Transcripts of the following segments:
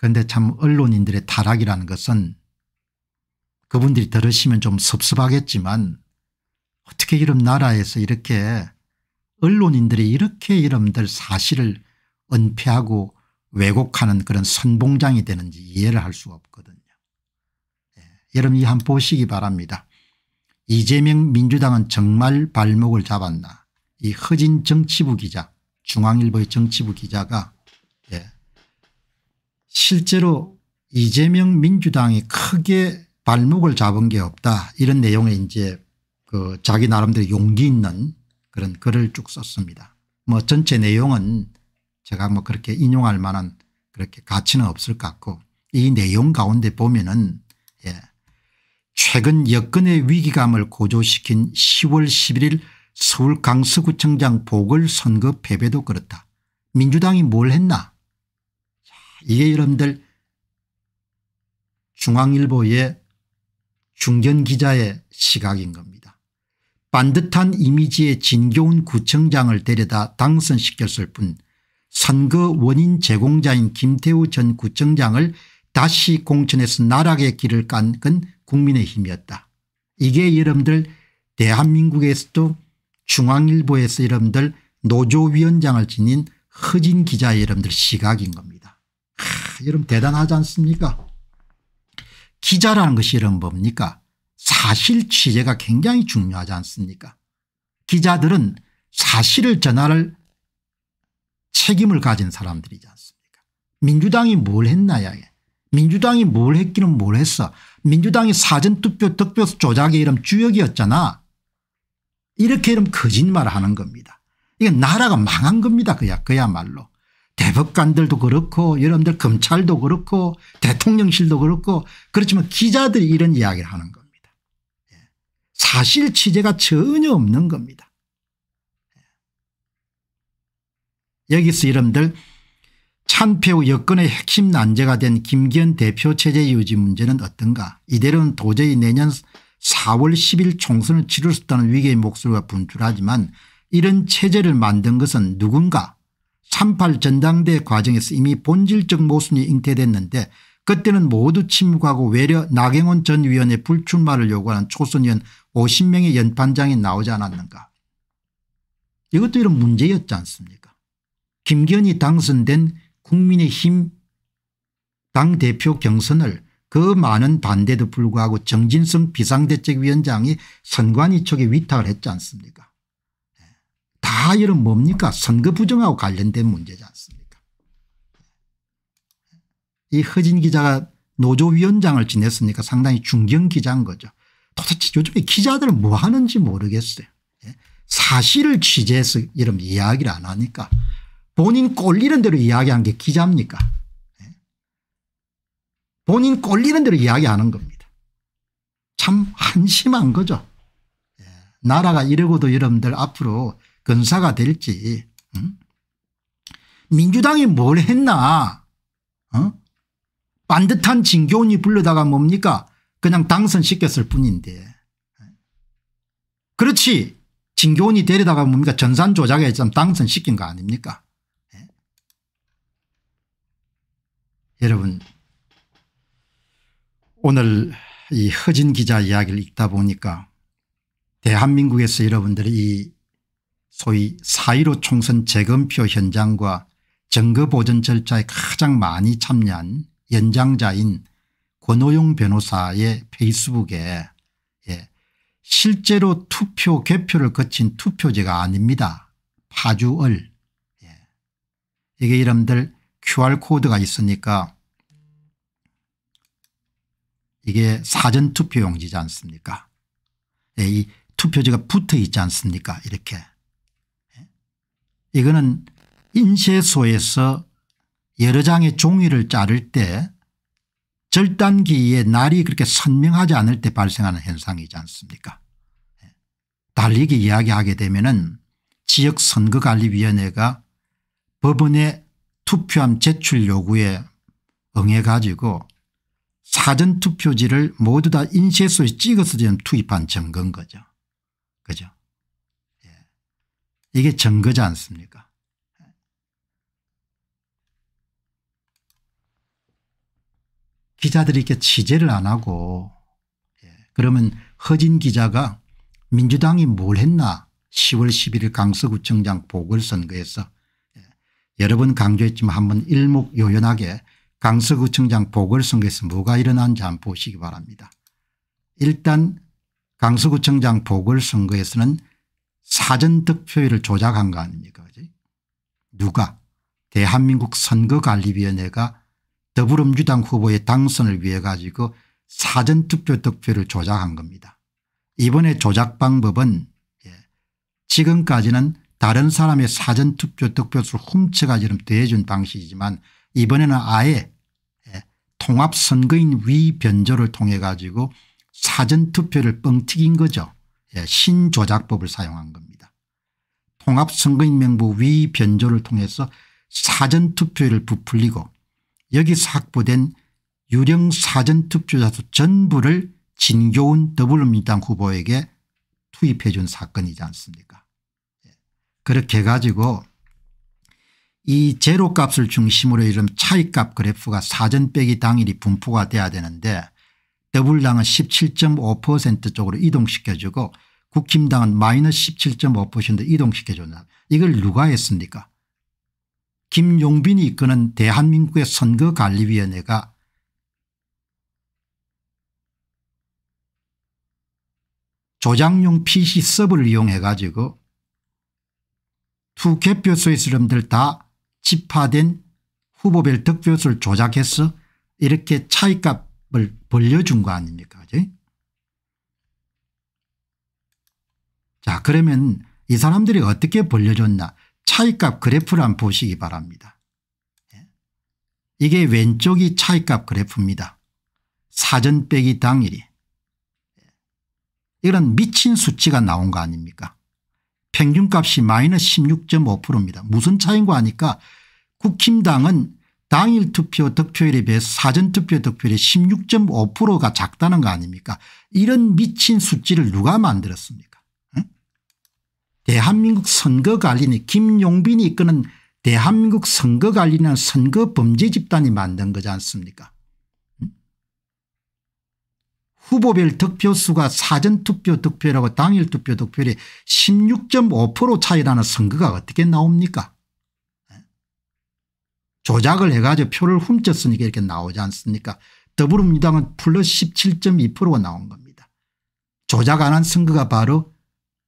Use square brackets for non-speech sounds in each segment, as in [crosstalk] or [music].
그런데 참 언론인들의 타락이라는 것은 그분들이 들으시면 좀 섭섭하겠지만 어떻게 이런 나라에서 이렇게 언론인들이 이렇게 이름들 사실을 은폐하고 왜곡하는 그런 선봉장이 되는지 이해를 할 수가 없거든요. 예. 여러분 이한 보시기 바랍니다. 이재명 민주당은 정말 발목을 잡았나. 이 허진 정치부 기자 중앙일보의 정치부 기자가 실제로 이재명 민주당이 크게 발목을 잡은 게 없다 이런 내용의 이제 그 자기 나름대로 용기 있는 그런 글을 쭉 썼습니다. 뭐 전체 내용은 제가 뭐 그렇게 인용할 만한 그렇게 가치는 없을 것 같고 이 내용 가운데 보면은 예 최근 여건의 위기감을 고조시킨 10월 11일 서울 강서구청장 보궐선거 패배도 그렇다. 민주당이 뭘 했나 이게 여러분들 중앙일보의 중견기자의 시각인 겁니다. 반듯한 이미지의 진교훈 구청장을 데려다 당선시켰을 뿐 선거 원인 제공자인 김태우 전 구청장을 다시 공천해서 나락의 길을 깐 건 국민의힘이었다. 이게 여러분들 대한민국에서도 중앙일보에서 여러분들 노조위원장을 지닌 허진 기자 의 여러분들 시각인 겁니다. 여러분 대단하지 않습니까 기자라는 것이 이런 뭡니까 사실 취재가 굉장히 중요하지 않습니까 기자들은 사실을 전할 책임을 가진 사람들이지 않습니까 민주당이 뭘 했나야 민주당이 뭘 했기는 뭘 했어 민주당이 사전투표 득표 조작의 이런 주역이었잖아 이렇게 이런 거짓말을 하는 겁니다 이게 나라가 망한 겁니다 그야, 그야말로 대법관들도 그렇고 여러분들 검찰도 그렇고 대통령실도 그렇고 그렇지만 기자들이 이런 이야기를 하는 겁니다. 예. 사실 취재가 전혀 없는 겁니다. 예. 여기서 여러분들 참패 후 여건의 핵심 난제가 된 김기현 대표 체제 유지 문제는 어떤가 이대로는 도저히 내년 4월 10일 총선을 치를 수 없다는 위기의 목소리가 분출하지만 이런 체제를 만든 것은 누군가 38 전당대 과정에서 이미 본질적 모순이 잉태됐는데 그때는 모두 침묵하고 외려 나경원 전 위원의 불출마를 요구하는 초선 의원 50명의 연판장이 나오지 않았는가. 이것도 이런 문제였지 않습니까 김기현이 당선된 국민의힘 당대표 경선을 그 많은 반대도 불구하고 정진성 비상대책위원장이 선관위 쪽에 위탁을 했지 않습니까 이런 뭡니까 선거 부정하고 관련된 문제지 않습니까 이 허진 기자가 노조위원장을 지냈으니까 상당히 중견 기자인 거죠. 도대체 요즘에 기자들은 뭐 하는지 모르겠어요. 예? 사실을 취재해서 이런 이야기를 안 하니까 본인 꼴리는 대로 이야기한 게 기자입니까 예? 본인 꼴리는 대로 이야기하는 겁니다. 참 한심한 거죠. 예. 나라가 이러고도 여러분들 앞으로 근사가 될지 응? 민주당이 뭘 했나 어? 반듯한 진교훈이 불러다가 뭡니까 그냥 당선시켰을 뿐인데 그렇지 진교훈이 데려다가 뭡니까 전산 조작에 좀 당선시킨 거 아닙니까 예? 여러분 오늘 이 허진 기자 이야기를 읽다 보니까 대한민국에서 여러분들이 이 소위 4.15 총선 재검표 현장과 증거보전 절차에 가장 많이 참여한 연장자인 권호용 변호사의 페이스북에 예, 실제로 투표 개표를 거친 투표제가 아닙니다. 파주얼 예. 이게 이름들 QR코드가 있으니까 이게 사전투표용지지 않습니까 예, 이 투표지가 붙어 있지 않습니까 이렇게 이거는 인쇄소에서 여러 장의 종이를 자를 때절단기의 날이 그렇게 선명하지 않을 때 발생하는 현상이지 않습니까 달리기 이야기하게 되면 은 지역선거관리위원회가 법원의 투표함 제출 요구에 응해 가지고 사전투표지를 모두 다 인쇄소에 찍어서 지금 투입한 증거인 거죠. 그죠. 이게 증거지 않습니까 기자들이 이렇게 취재를 안 하고 예, 그러면 허진 기자가 민주당이 뭘 했나 10월 11일 강서구청장 보궐선거에서 예, 여러 번 강조했지만 한번 일목요연하게 강서구청장 보궐선거에서 뭐가 일어난지 한번 보시기 바랍니다. 일단 강서구청장 보궐선거에서는 사전 득표율을 조작한 거 아닙니까 그지 누가 대한민국 선거관리위원회가 더불어민주당 후보의 당선을 위해 가지고 사전투표 득표를 조작한 겁니다. 이번에 조작 방법은 예, 지금까지는 다른 사람의 사전투표 득표수를 훔쳐가지는 대해준 방식이지만 이번에는 아예 예, 통합선거인 위변조를 통해 가지고 사전투표를 뻥튀긴 거죠. 예, 신조작법을 사용한 겁니다. 통합선거인명부 위 변조를 통해서 사전투표율을 부풀리고 여기서 확보된 유령 사전투표자 수 전부를 진교훈 더불어민주당 후보에게 투입해 준 사건이지 않습니까 예, 그렇게 해 가지고 이 제로값을 중심으로 이런 차이값 그래프가 사전 빼기 당일이 분포가 돼야 되는데 더불당은 17.5% 쪽으로 이동시켜주고 국힘당은 마이너스 17.5% 이동시켜준다. 이걸 누가 했습니까 김용빈이 이끄는 대한민국의 선거관리위원회가 조작용 PC 서버를 이용해 가지고 투개표소의 사람들 다 집화된 후보별 득표수를 조작해서 이렇게 차이값 벌려준 거 아닙니까? 그치? 자 그러면 이 사람들이 어떻게 벌려줬나 차이값 그래프를 한번 보시기 바랍니다. 예. 이게 왼쪽이 차이값 그래프입니다. 사전 빼기 당일이. 예. 이런 미친 수치가 나온 거 아닙니까 평균값이 마이너스 16.5%입니다. 무슨 차이인 거 아니까 국힘당은 당일 투표 득표율에 비해 사전투표 득표율이 16.5%가 작다는 거 아닙니까 이런 미친 수치를 누가 만들었습니까 응? 대한민국 선거관리니 김용빈이 이끄는 대한민국 선거관리는 선거범죄집단이 만든 거지 않습니까 응? 후보별 득표수가 사전투표 득표율하고 당일투표 득표율이 16.5% 차이라는 선거가 어떻게 나옵니까 조작을 해가지고 표를 훔쳤으니까 이렇게 나오지 않습니까 더불어민주당은 플러스 17.2%가 나온 겁니다. 조작 안한 선거가 바로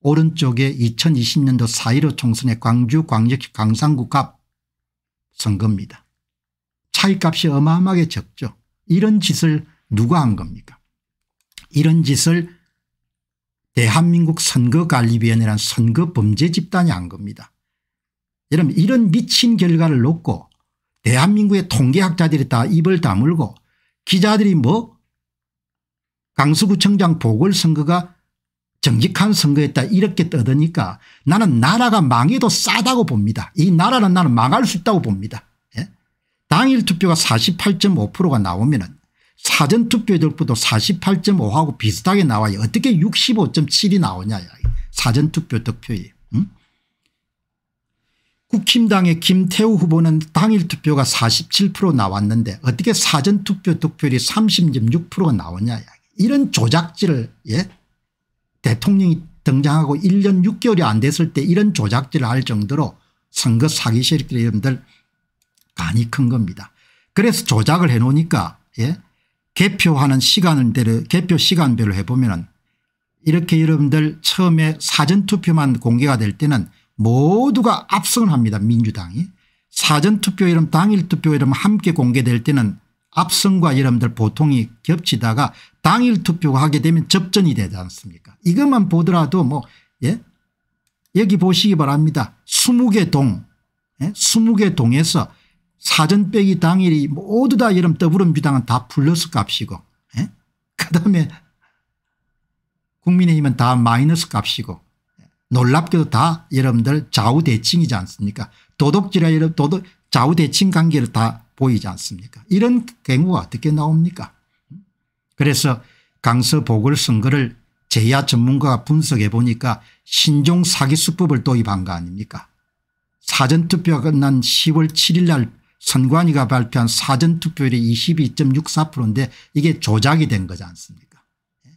오른쪽에 2020년도 4.15 총선의 광주 광역시 강산구갑 선거입니다. 차이값이 어마어마하게 적죠. 이런 짓을 누가 한 겁니까 이런 짓을 대한민국 선거관리위원회란 선거범죄 집단이 한 겁니다. 여러분 이런 미친 결과를 놓고 대한민국의 통계학자들이 다 입을 다물고 기자들이 뭐 강서구청장 보궐선거가 정직한 선거였다 이렇게 떠드니까 나는 나라가 망해도 싸다고 봅니다. 이 나라는 나는 망할 수 있다고 봅니다. 예? 당일 투표가 48.5%가 나오면 사전투표의 덕분도 48.5하고 비슷하게 나와요. 어떻게 65.7이 나오냐 사전투표 득표율. 국힘당의 김태우 후보는 당일 투표가 47% 나왔는데 어떻게 사전투표 득표율이 36%가 나오냐 이런 조작질을 예? 대통령이 등장하고 1년 6개월이 안 됐을 때 이런 조작질을 할 정도로 선거 사기 세력들 여러분들 간이 큰 겁니다. 그래서 조작을 해놓으니까 예? 개표하는 시간을 대로 개표 시간별로 해보면 은 이렇게 여러분들 처음에 사전투표만 공개가 될 때는 모두가 압승을 합니다. 민주당이. 사전투표 이름 당일투표 이름 함께 공개될 때는 압승과 여러분들 보통이 겹치다가 당일투표가 하게 되면 접전이 되지 않습니까 이것만 보더라도 뭐 예? 여기 보시기 바랍니다. 20개 동 예? 20개 동에서 사전 빼기 당일이 모두 다여러 더불어민주당은 다 플러스 값이고 예? 그다음에 국민의힘은 다 마이너스 값이고 놀랍게도 다 여러분들 좌우대칭이지 않습니까 도덕질이라 여러분 도덕 좌우대칭 관계를 다 보이지 않습니까 이런 경우가 어떻게 나옵니까 그래서 강서 보궐선거를 제야 전문가가 분석해 보니까 신종 사기수법을 도입한 거 아닙니까 사전투표가 끝난 10월 7일 날 선관위가 발표한 사전투표율이 22.64%인데 이게 조작이 된 거지 않습니까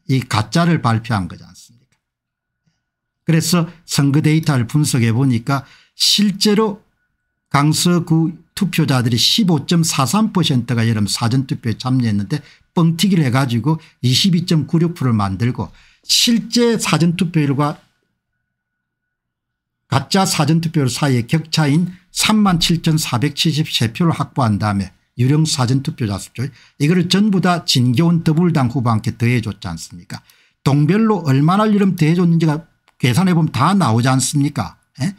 이 가짜를 발표한 거지 않습니까 그래서 선거 데이터를 분석해 보니까 실제로 강서구 투표자들이 15.43%가 여름 사전투표에 참여했는데 뻥튀기를 해가지고 22.96%를 만들고 실제 사전투표율과 가짜 사전투표 율 사이의 격차인 37,473표를 확보한 다음에 유령 사전투표자 수죠. 이거를 전부 다 진교원 더블당 후보한테 더해줬지 않습니까 동별로 얼마나 여름 더해줬는지가 계산해 보면 다 나오지 않습니까 에? 예?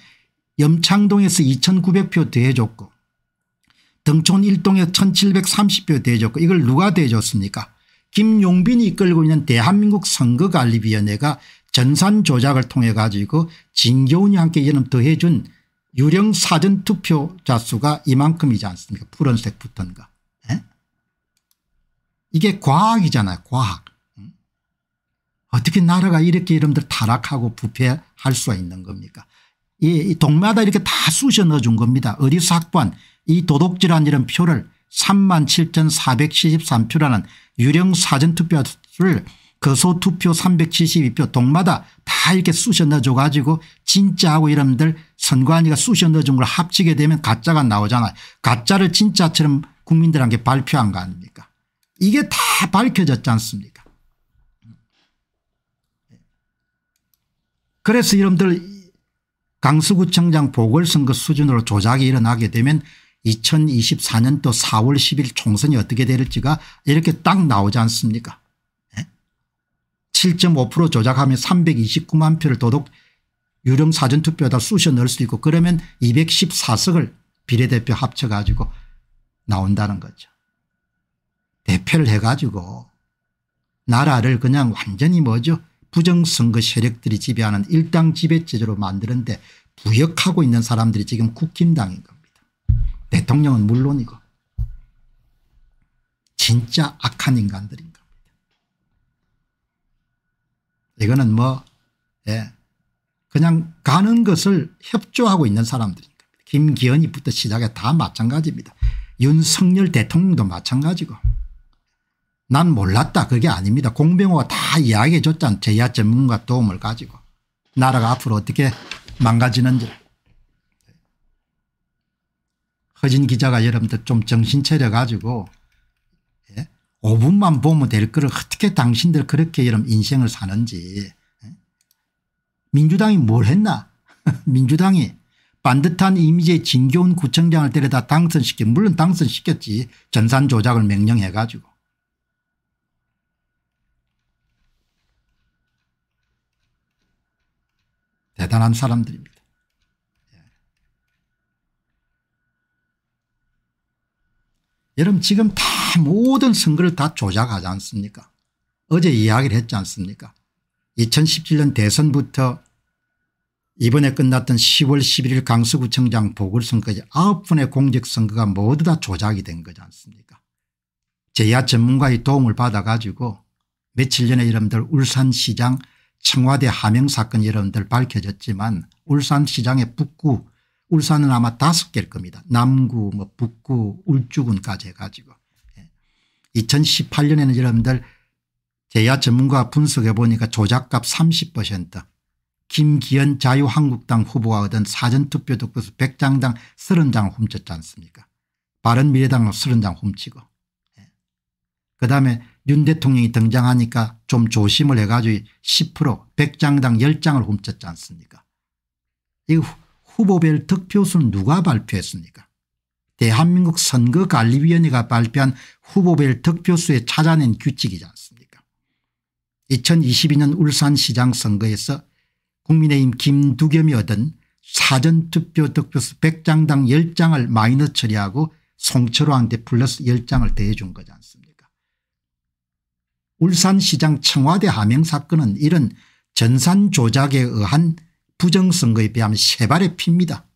염창동에서 2900표 대해줬고 등촌 1동에 1730표 대해줬고 이걸 누가 대해줬습니까 김용빈이 이끌고 있는 대한민국 선거관리위원회가 전산 조작을 통해 가지고 진교훈이 함께 이름 더해준 유령 사전 투표자 수가 이만큼이지 않습니까? 푸른색 붙은 거. 에? 예? 이게 과학이잖아요. 과학. 어떻게 나라가 이렇게 여러분들 타락하고 부패할 수가 있는 겁니까 이 동마다 이렇게 다 쑤셔 넣어준 겁니다. 어디서 확보한 이 도둑질한 이런 표를 37,473표라는 유령 사전투표를 거소투표 372표 동마다 다 이렇게 쑤셔 넣어줘 가지고 진짜하고 이런들 선관위가 쑤셔 넣어준 걸 합치게 되면 가짜가 나오잖아요. 가짜를 진짜처럼 국민들한테 발표한 거 아닙니까 이게 다 밝혀졌지 않습니까 그래서 여러분들 강서구청장 보궐선거 수준으로 조작이 일어나게 되면 2024년도 4월 10일 총선이 어떻게 될지가 이렇게 딱 나오지 않습니까 7.5% 예? 조작하면 329만 표를 도둑 유령 사전투표에다 쑤셔 넣을 수 있고 그러면 214석을 비례대표 합쳐가지고 나온다는 거죠. 대표를 해가지고 나라를 그냥 완전히 뭐죠 부정선거 세력들이 지배하는 일당 지배체제로 만드는데 부역하고 있는 사람들이 지금 국힘당인 겁니다. 대통령은 물론이고 진짜 악한 인간들인 겁니다. 이거는 뭐 예, 그냥 가는 것을 협조하고 있는 사람들인 겁니다. 김기현이부터 시작해 다 마찬가지입니다. 윤석열 대통령도 마찬가지고 난 몰랐다 그게 아닙니다. 공병호가 다 이야기해 줬잖 제야 전문가 도움을 가지고 나라가 앞으로 어떻게 망가지는지 허진 기자가 여러분들 좀 정신 차려 가지고 5분만 예? 보면 될 거를 어떻게 당신들 그렇게 여러분 인생을 사는지 예? 민주당이 뭘 했나 [laughs] 민주당이 반듯한 이미지의 진교훈 구청장을 데려다 당선시켜 물론 당선시켰지 전산 조작을 명령해 가지고 대단한 사람들입니다. 예. 여러분 지금 다 모든 선거를 다 조작하지 않습니까 어제 이야기를 했지 않습니까 2017년 대선부터 이번에 끝났던 10월 11일 강서구청장 보궐선거까지 9분의 공직선거가 모두 다 조작이 된 거지 않습니까 제야 전문가의 도움을 받아 가지고 며칠 전에 여러분들 울산시장 청와대 하명 사건 여러분들 밝혀졌지만 울산시장의 북구 울산은 아마 다섯 개일 겁니다. 남구 뭐 북구 울주군까지 해가지고 2018년에는 예. 여러분들 제야 전문가 분석해 보니까 조작값 30% 김기현 자유한국당 후보가 얻은 사전투표 득표수 100장당 30장 을 훔쳤지 않습니까 바른미래당은 30장 훔치고 예. 그다음에 윤 대통령이 등장하니까 좀 조심을 해가지고 10% 100장당 10장을 훔쳤지 않습니까 이 후보별 득표수는 누가 발표했습니까 대한민국 선거관리위원회가 발표한 후보별 득표수에 찾아낸 규칙이지 않습니까 2022년 울산시장 선거에서 국민의힘 김두겸이 얻은 사전투표 득표수 100장당 10장을 마이너 처리하고 송철호한테 플러스 10장을 더해준 거지 않습니까 울산시장 청와대 하명 사건은 이런 전산 조작에 의한 부정선거에 비하면 세 발의 피입니다.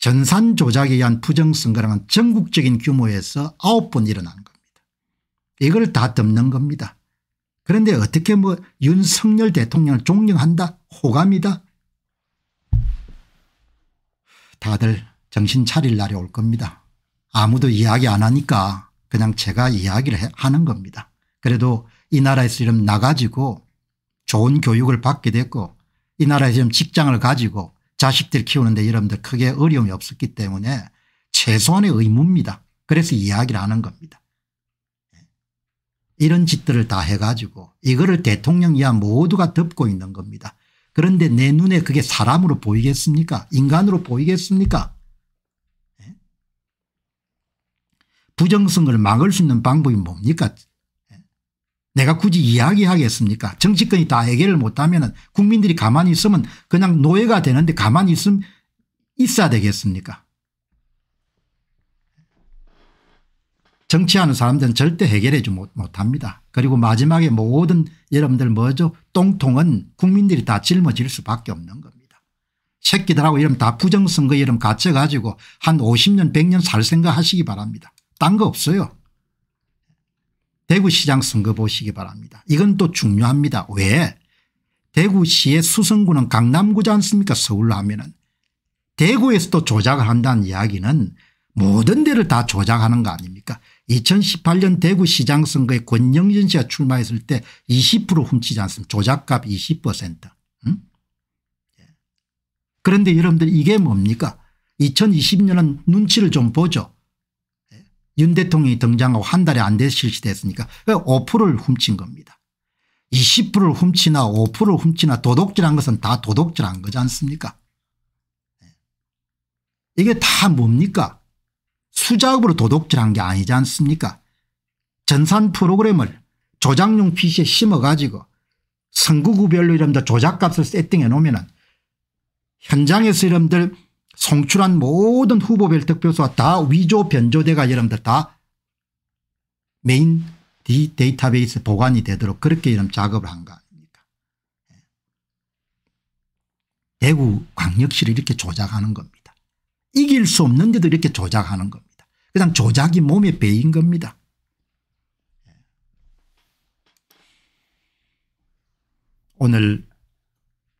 전산 조작에 의한 부정선거라면 전국적인 규모에서 아홉 번 일어난 겁니다. 이걸 다 덮는 겁니다. 그런데 어떻게 뭐 윤석열 대통령을 종영한다 호감이다 다들 정신 차릴 날이 올 겁니다. 아무도 이야기 안 하니까 그냥 제가 이야기를 해, 하는 겁니다. 그래도 이 나라에서 이름 나가지고 좋은 교육을 받게 됐고 이 나라에서 지금 직장을 가지고 자식들 키우는데 여러분들 크게 어려움이 없었기 때문에 최소한의 의무입니다. 그래서 이야기를 하는 겁니다. 예. 이런 짓들을 다 해가지고 이거를 대통령 이하 모두가 덮고 있는 겁니다. 그런데 내 눈에 그게 사람으로 보이겠습니까 인간으로 보이겠습니까 부정선거를 막을 수 있는 방법이 뭡니까 내가 굳이 이야기하겠습니까 정치권이 다 해결을 못하면 국민들이 가만히 있으면 그냥 노예가 되는데 가만히 있음 있어야 되겠습니까 정치하는 사람들은 절대 해결해 주 못합니다. 그리고 마지막에 모든 여러분들 뭐죠 똥통은 국민들이 다 짊어질 수밖에 없는 겁니다. 새끼들하고 이러다 부정선거 이름 갇혀가지고 한 50년 100년 살 생각하시기 바랍니다. 딴거 없어요. 대구시장 선거 보시기 바랍니다. 이건 또 중요합니다. 왜? 대구시의 수성구는 강남구지 않습니까 서울로 하면은. 대구에서도 조작을 한다는 이야기는 모든 데를 다 조작하는 거 아닙니까 2018년 대구시장 선거에 권영진 씨가 출마했을 때 20% 훔치지 않습니까 조작값 20% 응? 예. 그런데 여러분들 이게 뭡니까 2020년은 눈치를 좀 보죠 윤 대통령이 등장하고 한 달이 안 됐을 시됐으니까 5%를 훔친 겁니다. 20%를 훔치나 5%를 훔치나 도덕질한 것은 다도덕질한 거지 않습니까 네. 이게 다 뭡니까 수작으로 업도덕질한 게 아니지 않습니까 전산 프로그램을 조작용 PC에 심어가지고 선거구별로 이름들 조작값을 세팅해 놓으면 현장에서 이름들 송출한 모든 후보 별득표수가 다 위조 변조대가 여러분들 다 메인 D 데이터베이스 보관이 되도록 그렇게 이런 작업을 한 거 아닙니까 예. 대구 광역시를 이렇게 조작하는 겁니다. 이길 수 없는데도 이렇게 조작하는 겁니다. 그냥 조작이 몸에 배인 겁니다. 예. 오늘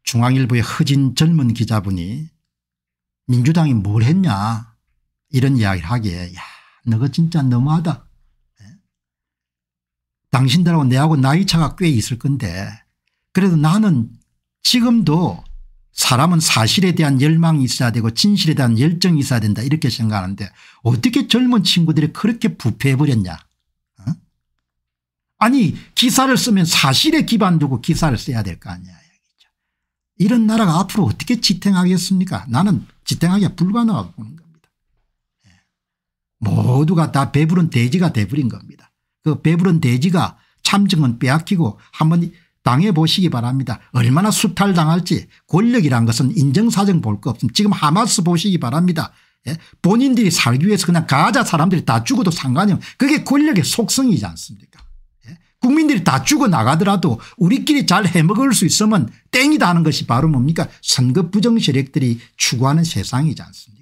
중앙일보의 허진 젊은 기자분이 민주당이 뭘 했냐 이런 이야기를 하기에 야 너가 진짜 너무하다. 네? 당신들하고 내하고 나이차가 꽤 있을 건데 그래도 나는 지금도 사람은 사실에 대한 열망이 있어야 되고 진실에 대한 열정이 있어야 된다 이렇게 생각하는데 어떻게 젊은 친구들이 그렇게 부패해버렸냐. 어? 아니 기사를 쓰면 사실에 기반 두고 기사를 써야 될 거 아니야. 이런 나라가 앞으로 어떻게 지탱하겠습니까 나는 지탱하기가 불가능하고 보는 겁니다. 예. 모두가 다 배부른 돼지가 돼버린 겁니다. 그 배부른 돼지가 참정은 빼앗기고 한번 당해보시기 바랍니다. 얼마나 수탈당할지 권력이란 것은 인정사정 볼 거 없음 지금 하마스 보시기 바랍니다. 예? 본인들이 살기 위해서 그냥 가자 사람들이 다 죽어도 상관이 없 그게 권력의 속성이지 않습니까 국민들이 다 죽어나가더라도 우리끼리 잘 해먹을 수 있으면 땡이다 하는 것이 바로 뭡니까 선거 부정 세력들이 추구하는 세상이지 않습니까